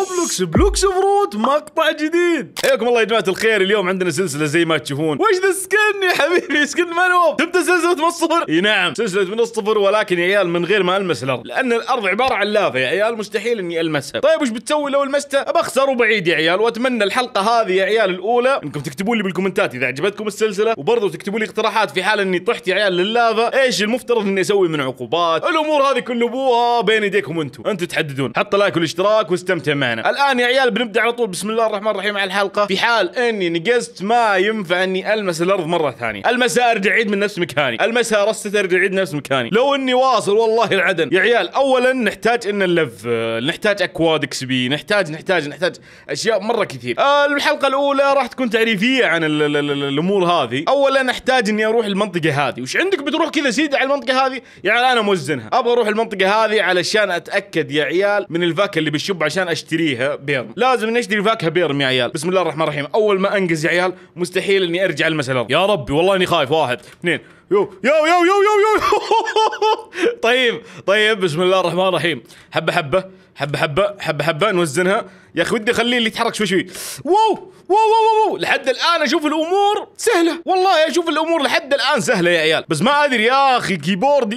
روبلوكس بلوكس بروت مقطع جديد حياكم الله يا جماعه الخير اليوم عندنا سلسله زي ما تشوفون وش ذا سكن يا حبيبي سكن مانوب تبدا سلسله من الصفر اي نعم سلسله من الصفر ولكن يا عيال من غير ما المس الارض لان الارض عباره عن لافه يا عيال مستحيل اني المسها طيب وش بتسوي لو لمستها بخسر وبعيد يا عيال واتمنى الحلقه هذه يا عيال الاولى انكم تكتبوا لي بالكومنتات اذا عجبتكم السلسله وبرضه تكتبوا لي اقتراحات في حال اني طحت يا عيال لللافا ايش المفترض اني اسوي من عقوبات الامور هذه كلها بين يديكم انتم انتم تحددون حط لايك والاشتراك واستمتع معنا معنا الان يا عيال بنبدا على طول بسم الله الرحمن الرحيم على الحلقه في حال اني نقزت ما ينفع اني المس الارض مره ثانيه المساء ارجع عيد من نفس مكاني المساء رست ارجع عيد نفس مكاني لو اني واصل والله العدن يا عيال اولا نحتاج ان نلف نحتاج اكواد بي نحتاج نحتاج نحتاج اشياء مره كثير آه، الحلقه الاولى راح تكون تعريفيه عن الامور هذه اولا احتاج اني اروح المنطقه هذه وش عندك بتروح كذا سيد على المنطقه هذه يعني انا موزنها ابغى اروح المنطقه هذه علشان اتاكد يا عيال من الفاكهه اللي بالشب عشان اشتري نشتريها بيرم لازم نشتري فاكهه بيرم يا عيال بسم الله الرحمن الرحيم اول ما انقز يا عيال مستحيل اني ارجع المسألة يا ربي والله اني خايف واحد اثنين يو يو يو يو يو يو طيب طيب بسم الله الرحمن الرحيم حبه حبه حبه حبه حبه حبه نوزنها يا اخي ودي اخليه اللي يتحرك شوي شوي واو واو واو واو لحد الان اشوف الامور سهله والله اشوف الامور لحد الان سهله يا عيال بس ما ادري يا اخي كيبوردي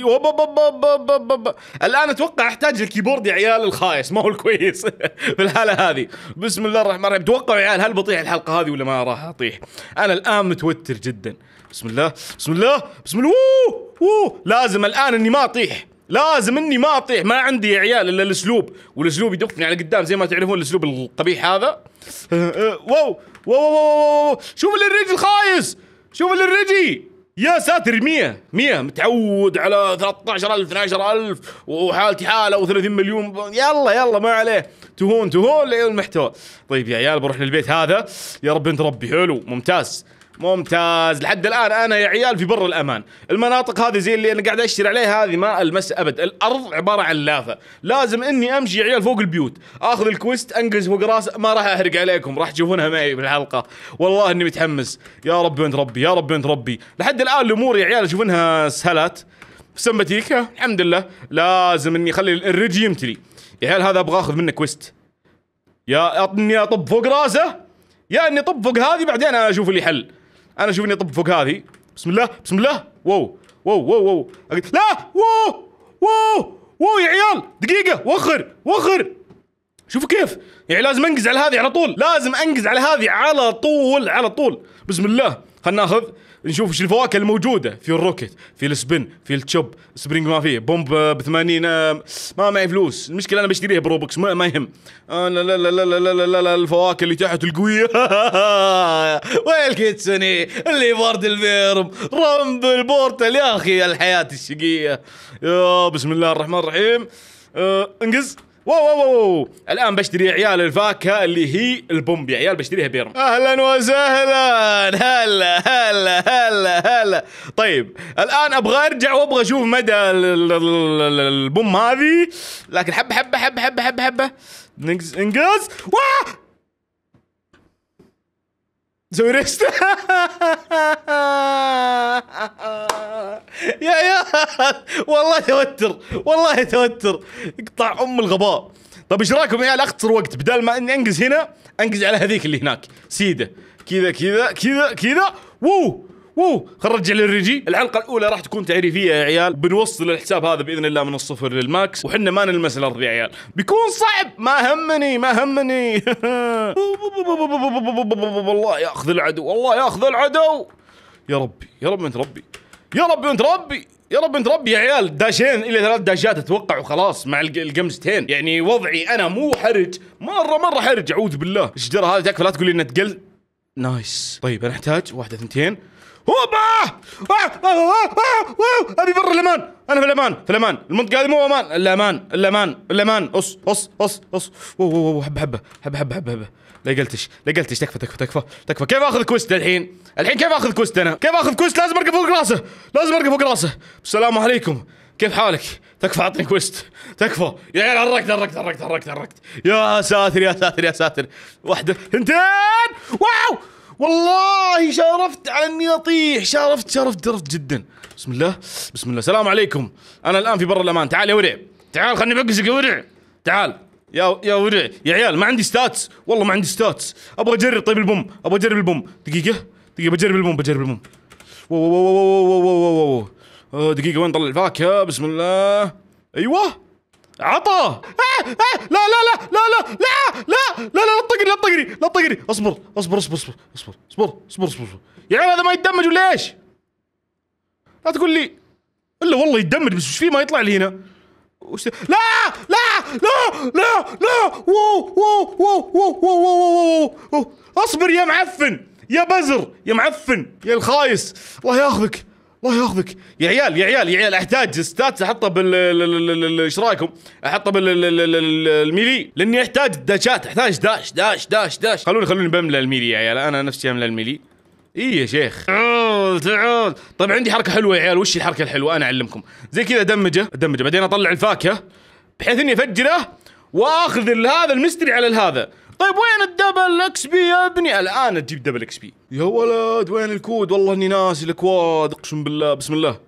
الان اتوقع احتاج الكيبورد يا عيال الخايس ما هو الكويس في الحاله هذه بسم الله الرحمن الرحيم توقعوا يا عيال هل بطيح الحلقه هذه ولا ما راح اطيح انا الان متوتر جدا بسم الله بسم الله بسم الله أوه أوه لازم الان اني ما اطيح لازم اني ما اطيح ما عندي يا عيال الا الاسلوب والاسلوب يدفني على قدام زي ما تعرفون الاسلوب القبيح هذا أه، أه، واو واو واو واو شوف اللي الرجل خايس شوف اللي الرجي يا ساتر 100 100 متعود على 13000 12000 وحالتي حاله و30 مليون يلا يلا ما عليه تهون تهون لعيون المحتوى طيب يا عيال بروح للبيت هذا يا رب انت ربي حلو ممتاز ممتاز لحد الان انا يا عيال في بر الامان المناطق هذه زي اللي انا قاعد اشتري عليها هذه ما المس ابد الارض عباره عن لافه لازم اني امشي يا عيال فوق البيوت اخذ الكويست انقز فوق راس ما راح احرق عليكم راح تشوفونها معي بالحلقه والله اني متحمس يا رب انت ربي يا رب انت ربي لحد الان الامور يا عيال اشوف انها سهلات سمبتيك الحمد لله لازم اني اخلي الريج يمتلي يا عيال هذا ابغى اخذ منه كويست يا اني اطب فوق راسه يا اني اطب فوق هذه بعدين اشوف اللي حل انا اشوف اني اطب فوق هذه بسم الله بسم الله واو واو واو واو لا واو واو واو يا عيال دقيقة وخر وخر شوفوا كيف يعني لازم انقز على هذه على طول لازم انقز على هذه على طول على طول بسم الله خلنا ناخذ نشوف ايش الفواكه الموجوده في الروكت في السبن في التشوب سبرينج ما فيه بومب آه، ب 80 آه، ما معي فلوس المشكله انا بشتريها بروبكس ما, ما يهم آه، لا لا لا لا لا لا, لا, لا الفواكه اللي تحت القويه والكيتسوني اللي بارد الفيرم رامبل بورتل يا اخي الحياه الشقيه يا بسم الله الرحمن الرحيم أه انقز واو واو واو الان بشتري عيال الفاكهه اللي هي البومب يا عيال بشتريها بيرم اهلا وسهلا هلا هلا هلا هلا طيب الان ابغى ارجع وابغى اشوف مدى البوم هذه لكن حبه حبه حبه حبه حبه حبه ننجز واه تسوي ريست يا يا والله توتر والله توتر اقطع ام الغباء طب ايش رايكم يا اختصر وقت بدل ما اني انقز هنا انقز على هذيك اللي هناك سيده كذا كذا كذا كذا ووو ووو خلينا نرجع للريجي الحلقه الاولى راح تكون تعريفيه يا عيال بنوصل الحساب هذا باذن الله من الصفر للماكس وحنا ما نلمس الارض يا عيال بيكون صعب ما همني ما همني والله ياخذ العدو والله ياخذ العدو يا ربي يا رب انت ربي يا رب انت ربي يا رب انت ربي يا عيال داشين الى ثلاث داشات اتوقع وخلاص مع القمزتين يعني وضعي انا مو حرج مره مره حرج اعوذ بالله الشجره هذه تكفى لا تقول لي انها تقل نايس طيب انا احتاج واحده ثنتين هوبا ابي آه، برا آه، آه، الامان انا في الامان في الامان المنطقه هذه مو امان الامان الامان الامان اص اص اص اص اوه حبه حبه حبه حبه حبه حبه لا قلتش لا قلتش تكفى تكفى تكفى تكفى كيف اخذ كوست الحين؟ الحين كيف اخذ كوست انا؟ كيف اخذ كوست؟ لازم ارقى فوق راسه لازم ارقى فوق راسه السلام عليكم كيف حالك؟ تكفى عطني كويست تكفى يا عيال حركت حركت حركت حركت حركت يا ساتر يا ساتر يا ساتر واحدة اثنتين واو والله شارفت على اني اطيح شارفت شارفت شرفت جدا بسم الله بسم الله السلام عليكم انا الان في بر الامان تعال يا ورع تعال خلني بقزك يا ورع تعال يا يا ورع يا عيال ما عندي ستاتس والله ما عندي ستاتس ابغى اجرب طيب البوم ابغى اجرب البوم دقيقه دقيقه بجرب البوم بجرب البوم واو واو واو واو واو واو أه، دقيقه وين طلع الفاكهه بسم الله ايوه عطا آه آه لا لا لا لا لا لا لا لا لا تطقني لا تطقني لا تطقني اصبر اصبر اصبر اصبر اصبر اصبر اصبر اصبر يا عيال هذا ما يتدمج ولا ايش؟ لا تقول لي الا والله يتدمج بس وش فيه ما يطلع لي هنا؟ وش لا لا لا لا لا وو وو وو وو وو واو واو اصبر يا معفن يا بزر يا معفن يا الخايس الله ياخذك الله ياخذك يا عيال يا عيال يا عيال احتاج ستاتس احطه بال ايش رايكم؟ احطه بالميلي لاني احتاج داشات احتاج داش داش داش داش خلوني خلوني بملى الميلي يا عيال انا نفسي املى الميلي اي يا شيخ تعال تعال طيب عندي حركه حلوه يا عيال وش الحركه الحلوه انا اعلمكم زي كذا ادمجه ادمجه بعدين اطلع الفاكهه بحيث اني افجره واخذ هذا المستري على هذا طيب وين الدبل اكس بي يا ابني الان تجيب دبل اكس بي يا ولد وين الكود والله اني ناسي الاكواد اقسم بالله بسم الله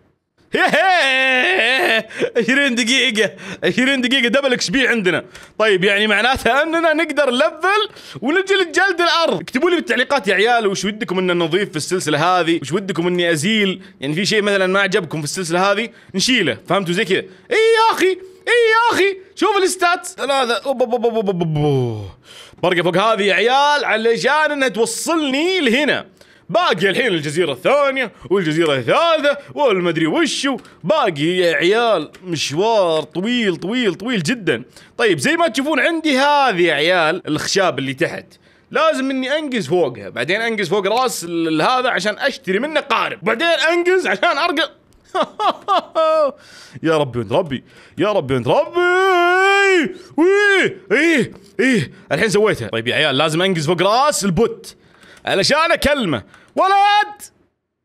20 دقيقة 20 دقيقة دبل اكس بي عندنا طيب يعني معناتها اننا نقدر لفل ونجي جلد الارض اكتبوا لي بالتعليقات يا عيال وش ودكم ان نضيف في السلسلة هذه وش ودكم اني ازيل يعني في شيء مثلا ما عجبكم في السلسلة هذه نشيله فهمتوا زي كذا اي يا اخي اي يا اخي شوف الستات ثلاثة فرقه فوق هذه يا عيال علشان انها توصلني لهنا باقي الحين الجزيرة الثانية والجزيرة الثالثة والمدري وشو باقي يا عيال مشوار طويل طويل طويل جدا طيب زي ما تشوفون عندي هذه يا عيال الخشاب اللي تحت لازم اني انقز فوقها بعدين انقز فوق راس هذا عشان اشتري منه قارب بعدين انقز عشان ارقى يا ربي وانت ربي يا ربي وانت ربي ايه ايه ايه الحين سويتها طيب يا عيال لازم انقز فوق راس البوت علشان اكلمه ولد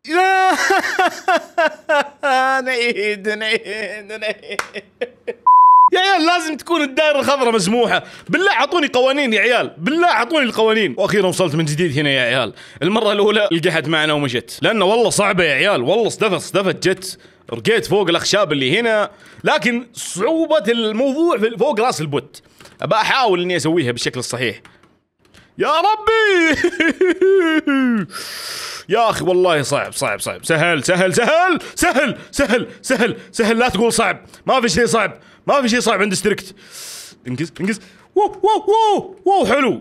نعيد نعيد نعيد يا عيال لازم تكون الدائره الخضراء مسموحه بالله اعطوني قوانين يا عيال بالله اعطوني القوانين واخيرا وصلت من جديد هنا يا عيال المره الاولى لقحت معنا ومشت لانه والله صعبه يا عيال والله اصدفت اصدفت جت رقيت فوق الاخشاب اللي هنا لكن صعوبه الموضوع فوق راس البوت ابى احاول اني اسويها بالشكل الصحيح يا ربي يا اخي والله صعب صعب صعب سهل سهل سهل سهل سهل سهل سهل لا تقول صعب ما في شيء صعب ما في شيء صعب عند ستريكت انقز انقز واو واو واو حلو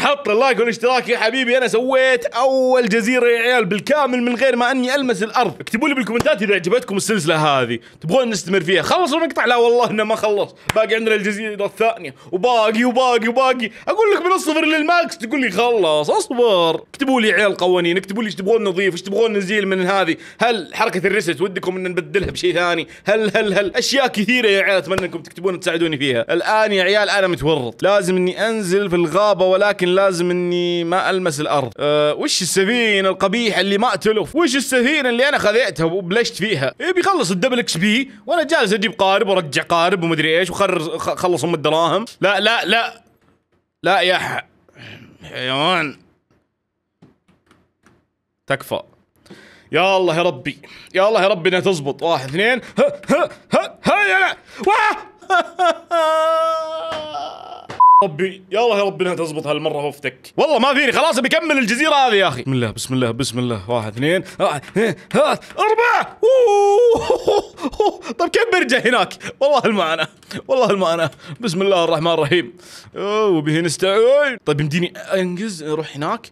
حط اللايك والاشتراك يا حبيبي انا سويت اول جزيره يا عيال بالكامل من غير ما اني المس الارض اكتبوا لي بالكومنتات اذا عجبتكم السلسله هذه تبغون نستمر فيها خلص المقطع لا والله انه ما خلص باقي عندنا الجزيره الثانيه وباقي وباقي وباقي اقول لك من الصفر للماكس تقول لي خلص اصبر اكتبوا لي عيال قوانين اكتبوا لي ايش تبغون نضيف ايش تبغون نزيل من هذه هل حركه الريست ودكم ان نبدلها بشيء ثاني هل هل هل اشياء كثيره يا عيال اتمنى انكم تكتبون تساعدوني فيها الان يا عيال انا متورط لازم اني انزل في الغابه ولكن لازم اني ما المس الارض أه وش السفينه القبيحه اللي ما تلف وش السفينه اللي انا خذيتها وبلشت فيها يبي بيخلص الدبل اكس بي وانا جالس اجيب قارب وارجع قارب ومدري ايش وخر خلص ام الدراهم لا لا لا لا يا ح... حيوان تكفى يا الله يا ربي يا الله يا ربي انها تزبط واحد اثنين ها ها ها ها يا لا. ربي يا الله يا رب انها تزبط هالمره وفتك والله ما فيني خلاص بكمل الجزيره هذه يا اخي بسم الله بسم الله بسم الله واحد اثنين ثلاث آه، آه، آه، اربعة طيب كيف برجع هناك والله المعاناة والله المعاناة بسم الله الرحمن الرحيم وبه نستعين طيب يمديني انجز اروح هناك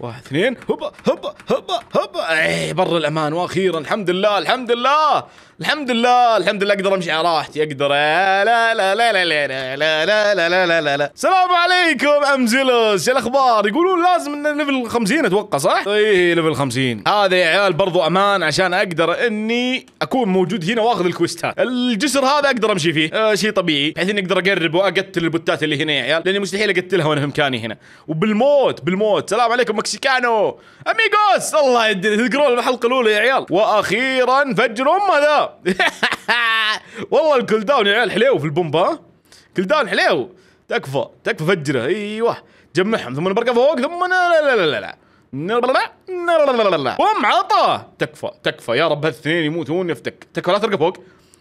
واحد اثنين هبا هبا هبا هبا ايه بر الامان واخيرا الحمد لله الحمد لله الحمد لله الحمد لله اقدر امشي على راحتي اقدر لا لا لا لا لا لا لا لا لا لا لا لا السلام عليكم امزلس شو الاخبار يقولون لازم ليفل 50 اتوقع صح؟ اي ليفل 50 هذا يا عيال برضو امان عشان اقدر اني اكون موجود هنا واخذ الكويستات الجسر هذا اقدر امشي فيه آه شيء طبيعي بحيث اني اقدر اقرب واقتل البوتات اللي هنا يا عيال لاني مستحيل اقتلها وانا في مكاني هنا وبالموت بالموت السلام عليكم مكسيكانو اميغوس الله تذكرون الحلقه الاولى يا عيال واخيرا فجر امه ذا والله الكول داون يا عيال حليو في البومبا كل داون حليو تكفى تكفى فجره ايوه جمعهم ثم برقه فوق ثم لا لا لا لا لا بوم عطا تكفى تكفى يا رب هالثنين يموتون يفتك تكفى لا ترقى فوق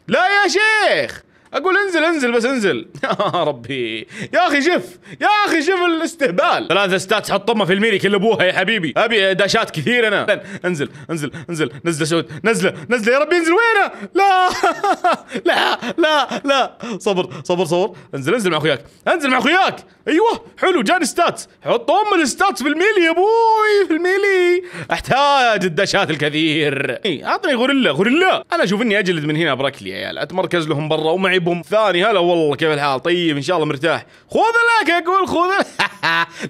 لا يا شيخ اقول انزل انزل بس انزل يا ربي يا اخي شف يا اخي شف الاستهبال ثلاثة ستات حطمه في الميري كل ابوها يا حبيبي ابي داشات كثير انا انزل انزل انزل نزله سود نزله نزله يا ربي انزل وينه لا لا لا لا صبر صبر صبر انزل انزل مع اخوياك انزل مع اخوياك ايوه حلو جاني ستات حط ام الستات في الميلي يا ابوي في الميلي احتاج الداشات الكثير اعطني غوريلا غوريلا انا اشوف اني اجلد من هنا بركلي يا عيال اتمركز لهم برا ومعي بوم طيب ثاني هلا والله كيف الحال طيب ان شاء الله مرتاح خذ لك اقول خذ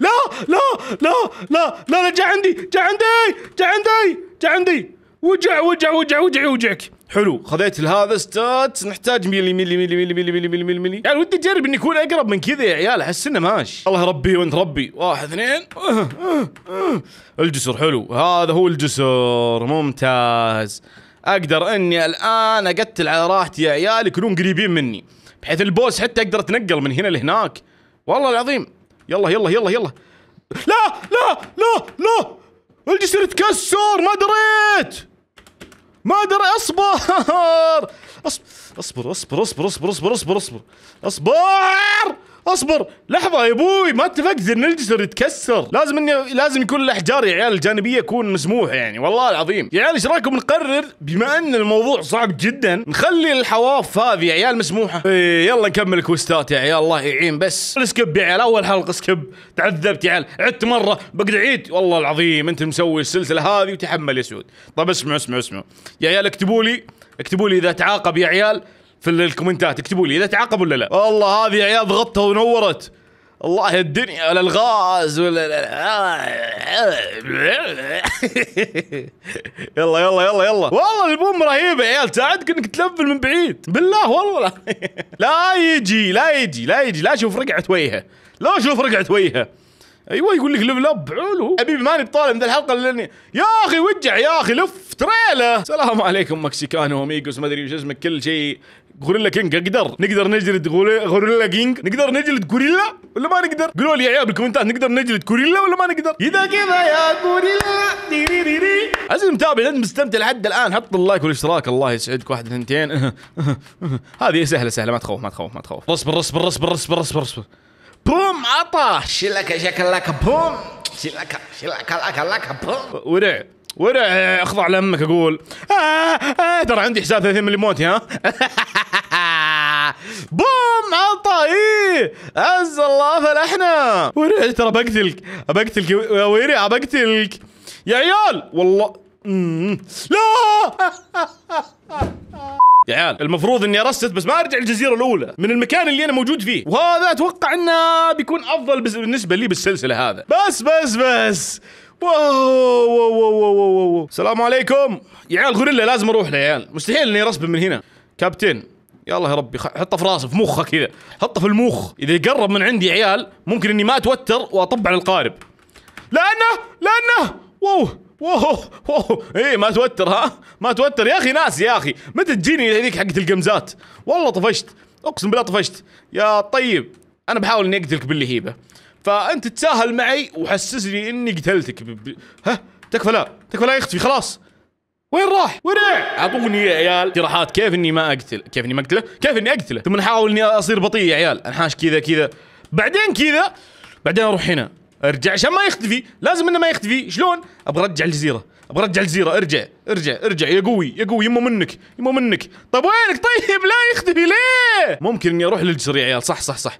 لا لا لا لا لا لا جا عندي جا عندي جا عندي جا عندي وجع وجع وجع وجع وجعك حلو خذيت هذا ستات نحتاج ميلي ميلي ميلي ميلي ميلي ميلي ميلي, ميلي. يعني ودي اجرب اني اكون اقرب من كذا يا عيال احس انه ماشي الله ربي وانت ربي واحد اثنين الجسر حلو هذا هو الجسر ممتاز اقدر اني الان اقتل على راحتي يا عيال يكونون قريبين مني بحيث البوس حتى اقدر اتنقل من هنا لهناك والله العظيم يلا يلا يلا يلا لا لا لا لا الجسر تكسر ما دريت ما دري اصبر اصبر اصبر اصبر اصبر اصبر اصبر اصبر اصبر, أصبر. اصبر لحظه يا ابوي ما اتفقت ان الجسر يتكسر لازم اني لازم يكون الاحجار يا عيال الجانبيه يكون مسموح يعني والله العظيم يا عيال ايش رايكم نقرر بما ان الموضوع صعب جدا نخلي الحواف هذه يا عيال مسموحه إيه يلا نكمل كويستات يا عيال الله يعين بس سكب يا عيال اول حلقه سكب تعذبت يا عيال عدت مره بقعد عيد والله العظيم انت مسوي السلسله هذه وتحمل يا سعود طب اسمعوا اسمعوا اسمعوا يا عيال اكتبوا لي اكتبوا لي اذا تعاقب يا عيال في الكومنتات اكتبوا لي اذا تعاقب ولا لا والله هذه عيال ضغطتها ونورت والله الدنيا ولا الغاز ولا يلا يلا يلا يلا والله البوم رهيب يا عيال تساعدك انك تلفل من بعيد بالله والله لا يجي لا يجي لا يجي لا شوف رقعت وجهه لا شوف رقعت وجهه ايوه يقول لك ليفل اب حلو حبيبي ماني بطالع من الحلقه لاني يا اخي وجع يا اخي لف تريله سلام عليكم مكسيكانو اميجوس ما ادري وش اسمك كل شيء غوريلا كينج اقدر نقدر نجلد غوريلا كينج نقدر نجلد غوريلا ولا ما نقدر قولوا لي يا عيال بالكومنتات نقدر نجلد غوريلا ولا ما نقدر اذا كذا يا غوريلا عزيزي المتابع اذا مستمتع لحد الان حط اللايك والاشتراك الله يسعدك واحد اثنتين هذه سهله سهله ما تخوف ما تخوف ما تخوف اصبر اصبر اصبر اصبر اصبر اصبر بوم عطى شلك شكلك بوم شلك شلك لك لك بوم ورع ورع آه، اخضع لامك اقول آه، آه، ترى آه عندي حساب 30 مليون موتي ها بوم ايه عز الله فلحنا ورع ترى بقتلك بقتلك يا ورع بقتلك يا عيال والله لا يا عيال المفروض اني ارست بس ما ارجع الجزيره الاولى من المكان اللي انا موجود فيه وهذا اتوقع انه بيكون افضل بالنسبه لي بالسلسله هذا بس بس بس واو واو واو واو السلام عليكم يا عيال غوريلا لازم اروح له يا عيال مستحيل اني رسبه من هنا كابتن يا الله يا ربي حطه في راسه في مخه كذا حطه في المخ اذا يقرب من عندي يا عيال ممكن اني ما اتوتر واطب على القارب لانه لانه واو واو واو ايه ما توتر ها ما توتر يا اخي ناس يا اخي متى تجيني هذيك حقت القمزات والله طفشت اقسم بالله طفشت يا طيب انا بحاول اني اقتلك باللهيبه فانت تساهل معي وحسسني اني قتلتك ب... ب... ها تكفى لا تكفى لا يختفي خلاص وين راح؟ وين اعطوني يا عيال اقتراحات كيف اني ما اقتل كيف اني ما اقتله؟ كيف اني اقتله؟ ثم احاول اني اصير بطيء يا عيال انحاش كذا كذا بعدين كذا بعدين اروح هنا ارجع عشان ما يختفي لازم انه ما يختفي شلون؟ ابغى ارجع الجزيره ابغى ارجع الجزيره ارجع ارجع ارجع يا قوي يا قوي يمه منك يمه منك طيب وينك طيب لا يختفي ليه؟ ممكن اني اروح للجسر يا عيال صح صح صح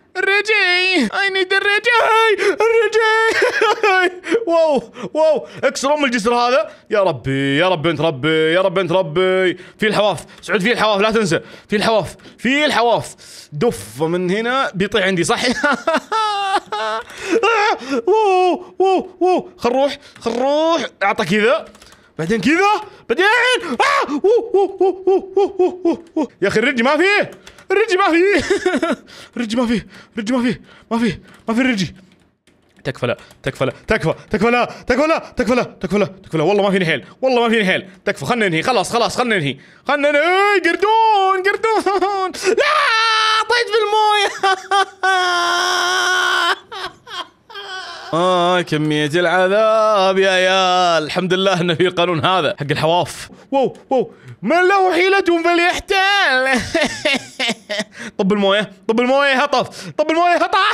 الرجاي اي نيد الرجاي الرجاي واو واو اكسر ام الجسر هذا يا ربي يا ربي انت ربي يا ربي انت ربي في الحواف سعود في الحواف لا تنسى في الحواف في الحواف دف من هنا بيطيح عندي صح واو واو واو خل نروح خل نروح اعطى كذا بعدين كذا بعدين آه! يا اخي الرجل ما فيه الرجي ما في الرجي ما في الرجي ما في ما في ما في الرجي تكفى لا تكفى لا تكفى تكفى لا تكفى لا تكفى لا تكفى لا تكفى لا والله ما فيني حيل والله ما فيني حيل تكفى خلنا ننهي خلاص خلاص خلنا ننهي خلنا ننهي إيه، قردون قردون لا طيت في المويه اه كمية العذاب يا عيال الحمد لله انه في قانون هذا حق الحواف واو واو من له حيلة فليحتل طب المويه طب المويه هطف طب المويه هطف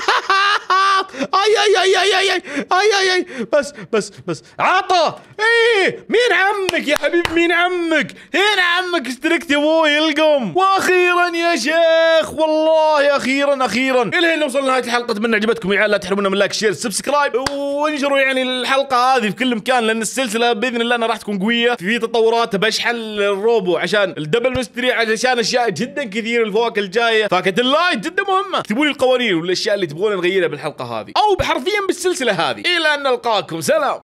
اي اي اي اي اي اي اي اي اي بس بس بس عطا اي مين عمك يا حبيبي مين عمك هنا عمك اشتركت يا ابوي القم واخيرا يا شيخ والله اخيرا اخيرا الى هنا وصلنا لنهايه الحلقه اتمنى عجبتكم يا عيال لا تحرمونا من لايك شير سبسكرايب سبسكرايب وانشروا يعني الحلقه هذه في كل مكان لان السلسله باذن الله انها راح تكون قويه في تطورات بشحل الروبو عشان الدبل ميستري عشان اشياء جدا كثير الفواكه الجايه فاكهه اللايت جدا مهمه اكتبوا لي القوانين والاشياء اللي تبغون نغيرها بالحلقه هذه او حرفيا بالسلسله هذه الى ان نلقاكم سلام